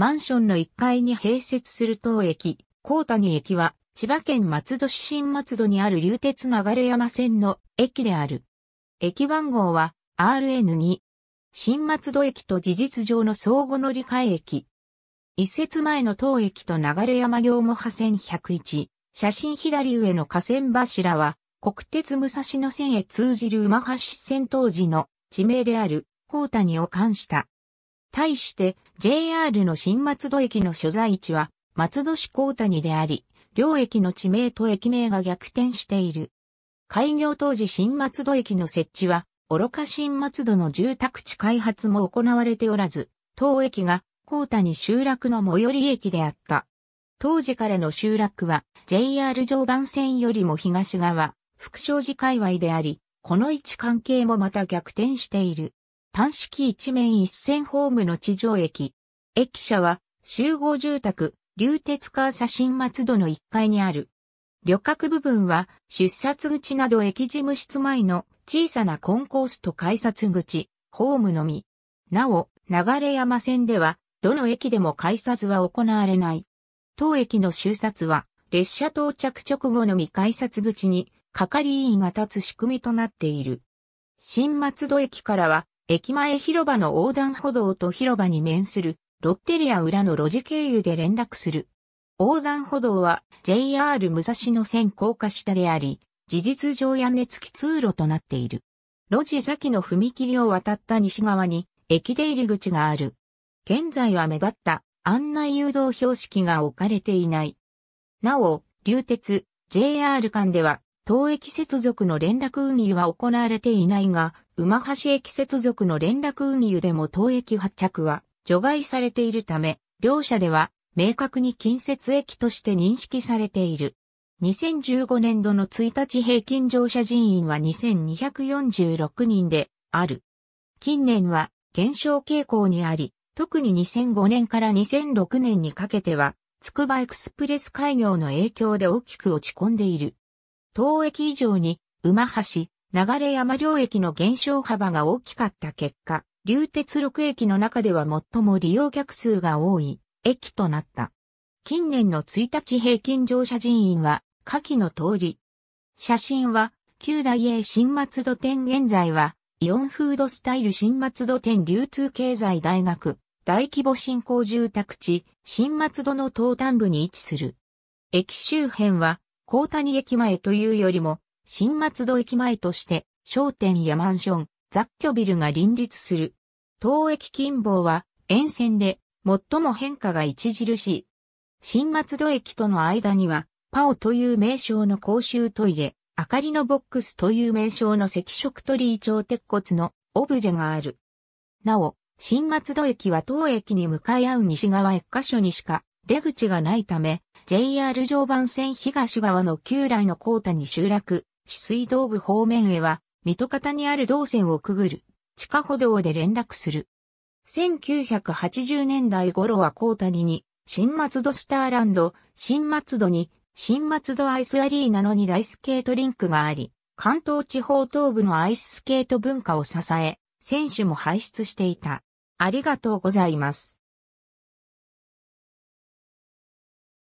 マンションの1階に併設する当駅、高谷駅は、千葉県松戸市新松戸にある流鉄流山線の駅である。駅番号は RN2。新松戸駅と事実上の相互乗り換え駅。一節前の当駅と流山行も破線101。写真左上の河川柱は、国鉄武蔵野線へ通じる馬橋線当時の地名である、高谷を冠した。対して、JR の新松戸駅の所在地は松戸市高谷であり、両駅の地名と駅名が逆転している。開業当時新松戸駅の設置は、愚か新松戸の住宅地開発も行われておらず、当駅が高谷集落の最寄り駅であった。当時からの集落は JR 常磐線よりも東側、福祥寺界隈であり、この位置関係もまた逆転している。単式一面一線ホームの地上駅、駅舎は集合住宅、流鉄川写真松戸の1階にある。旅客部分は出札口など駅事務室前の小さなコンコースと改札口、ホームのみ。なお、流山線では、どの駅でも改札は行われない。当駅の終札は、列車到着直後のみ改札口に、係員が立つ仕組みとなっている。新松戸駅からは、駅前広場の横断歩道と広場に面するロッテリア裏の路地経由で連絡する。横断歩道は JR 武蔵野線高架下であり、事実上屋根付き通路となっている。路地先の踏切を渡った西側に駅出入り口がある。現在は目立った案内誘導標識が置かれていない。なお、流鉄 JR 間では当駅接続の連絡運輸は行われていないが、馬橋駅接続の連絡運輸でも当駅発着は除外されているため、両社では明確に近接駅として認識されている。2015年度の1日平均乗車人員は2246人である。近年は減少傾向にあり、特に2005年から2006年にかけては、つくばエクスプレス開業の影響で大きく落ち込んでいる。当駅以上に、馬橋、流山両駅の減少幅が大きかった結果、流鉄六駅の中では最も利用客数が多い駅となった。近年の1日平均乗車人員は下記の通り。写真は旧大英新松戸店現在はイオンフードスタイル新松戸店流通経済大学大規模振興住宅地新松戸の東端部に位置する。駅周辺は高谷駅前というよりも新松戸駅前として商店やマンション、雑居ビルが林立する。東駅近傍は沿線で最も変化が著しい。新松戸駅との間には、パオという名称の公衆トイレ、明かりのボックスという名称の赤色鳥居町鉄骨のオブジェがある。なお、新松戸駅は当駅に向かい合う西側1カ所にしか出口がないため、JR 常磐線東側の旧来の高田に集落、市水道部方面へは水戸方にある動線をくぐる、地下歩道で連絡する。1980年代頃は高谷に、新松戸スターランド、新松戸に、新松戸アイスアリーナの2大スケートリンクがあり、関東地方東部のアイススケート文化を支え、選手も輩出していた。ありがとうございます。